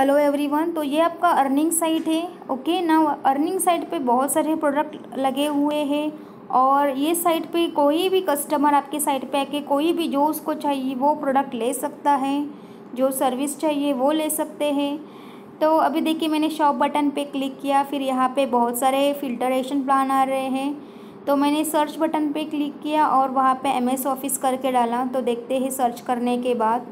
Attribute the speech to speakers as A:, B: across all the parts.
A: hello everyone तो ये आपका अर्निंग साइट है ओके ना अर्निंग साइट पे बहुत सारे प्रोडक्ट लगे हुए हैं और ये साइट पे कोई भी कस्टमर आपके साइट पे आके कोई भी जो उसको चाहिए वो प्रोडक्ट ले सकता है जो सर्विस चाहिए वो ले सकते हैं तो अभी देखिए मैंने शॉप बटन पे क्लिक किया फिर यहाँ पे बहुत सारे फिल्टरेशन प्लान आ रहे हैं तो मैंने सर्च बटन पे क्लिक किया और वहाँ पे एम एस ऑफिस करके डाला तो देखते हैं सर्च करने के बाद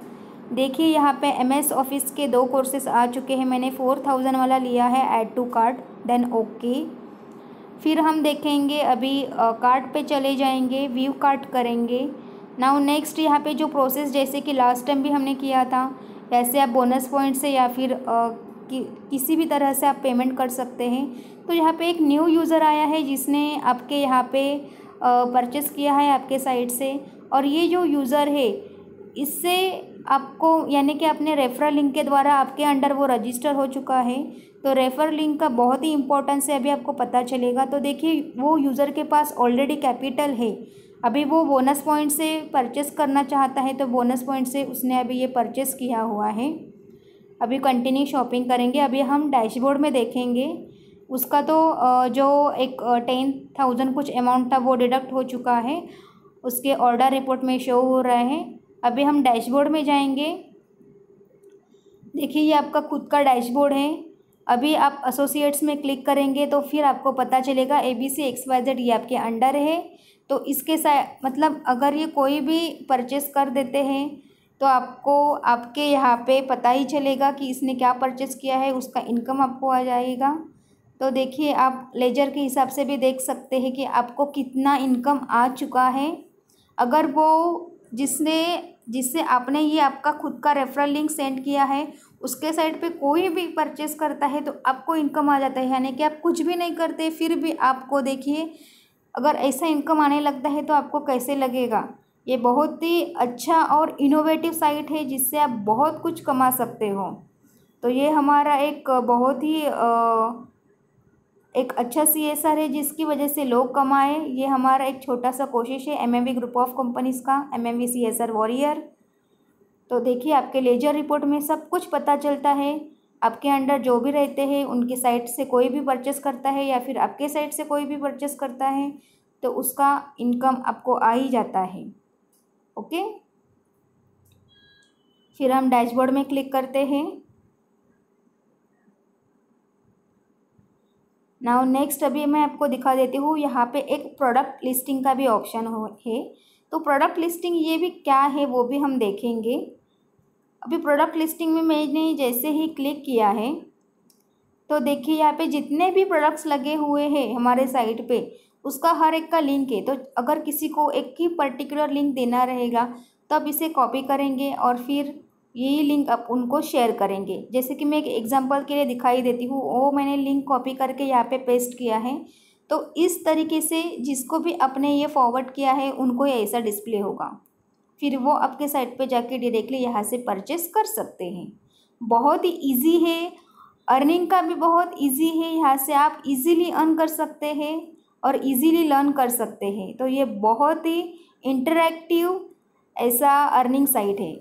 A: देखिए यहाँ पे एम एस ऑफिस के दो कोर्सेस आ चुके हैं मैंने फोर थाउजेंड वाला लिया है add to cart then okay फिर हम देखेंगे अभी कार्ट पे चले जाएंगे व्यू कार्ट करेंगे नाउ नेक्स्ट यहाँ पे जो प्रोसेस जैसे कि लास्ट टाइम भी हमने किया था ऐसे आप बोनस पॉइंट से या फिर आ, कि, किसी भी तरह से आप पेमेंट कर सकते हैं तो यहाँ पे एक न्यू यूज़र आया है जिसने आपके यहाँ पे परचेस किया है आपके साइट से और ये जो यूज़र है इससे आपको यानी कि अपने रेफरल लिंक के द्वारा आपके अंडर वो रजिस्टर हो चुका है तो रेफर लिंक का बहुत ही इंपॉर्टेंस है अभी आपको पता चलेगा तो देखिए वो यूज़र के पास ऑलरेडी कैपिटल है अभी वो बोनस पॉइंट से परचेस करना चाहता है तो बोनस पॉइंट से उसने अभी ये परचेस किया हुआ है अभी कंटिन्यू शॉपिंग करेंगे अभी हम डैशबोर्ड में देखेंगे उसका तो जो एक टेन थाउजेंड कुछ अमाउंट था वो डिडक्ट हो चुका है उसके ऑर्डर रिपोर्ट में शो हो रहा है अभी हम डैशबोर्ड में जाएंगे देखिए ये आपका खुद का डैशबोर्ड है अभी आप एसोसिएट्स में क्लिक करेंगे तो फिर आपको पता चलेगा A B C X Y Z ये आपके अंडर है तो इसके सा मतलब अगर ये कोई भी परचेस कर देते हैं तो आपको आपके यहाँ पे पता ही चलेगा कि इसने क्या परचेस किया है उसका इनकम आपको आ जाएगा तो देखिए आप लेजर के हिसाब से भी देख सकते हैं कि आपको कितना इनकम आ चुका है अगर वो जिसने जिससे आपने ये आपका खुद का रेफरल लिंक सेंड किया है उसके साइड पे कोई भी परचेस करता है तो आपको इनकम आ जाता है यानी कि आप कुछ भी नहीं करते फिर भी आपको देखिए अगर ऐसा इनकम आने लगता है तो आपको कैसे लगेगा ये बहुत ही अच्छा और इनोवेटिव साइट है जिससे आप बहुत कुछ कमा सकते हो तो ये हमारा एक बहुत ही आ, एक अच्छा सी एस आर है जिसकी वजह से लोग कमाए ये हमारा एक छोटा सा कोशिश है M M V group of companies का M M V C S R warrior तो देखिए आपके लेजर रिपोर्ट में सब कुछ पता चलता है आपके अंडर जो भी रहते हैं उनकी साइट से कोई भी परचेस करता है या फिर आपके साइट से कोई भी परचेस करता है तो उसका इनकम आपको आ ही जाता है ओके फिर हम डैशबोर्ड में क्लिक करते हैं नाउ नेक्स्ट अभी मैं आपको दिखा देती हूँ यहाँ पे एक प्रोडक्ट लिस्टिंग का भी ऑप्शन हो है तो प्रोडक्ट लिस्टिंग ये भी क्या है वो भी हम देखेंगे अभी प्रोडक्ट लिस्टिंग में मैंने जैसे ही क्लिक किया है तो देखिए यहाँ पे जितने भी प्रोडक्ट्स लगे हुए हैं हमारे साइट पे उसका हर एक का लिंक है तो अगर किसी को एक ही पर्टिकुलर लिंक देना रहेगा तब इसे कॉपी करेंगे और फिर यही लिंक आप उनको शेयर करेंगे जैसे कि मैं एक एग्जांपल के लिए दिखाई देती हूँ वो मैंने लिंक कॉपी करके यहाँ पे पेस्ट किया है तो इस तरीके से जिसको भी आपने ये फॉरवर्ड किया है उनको ऐसा डिस्प्ले होगा फिर वो आपके साइट पे जाके डायरेक्टली यहाँ से परचेस कर सकते हैं बहुत ही ईजी है अर्निंग का भी बहुत ईजी है यहाँ से आप इजीली अर्न कर सकते हैं और इजीली लर्न कर सकते हैं तो ये बहुत ही इंटरेक्टिव ऐसा अर्निंग साइट है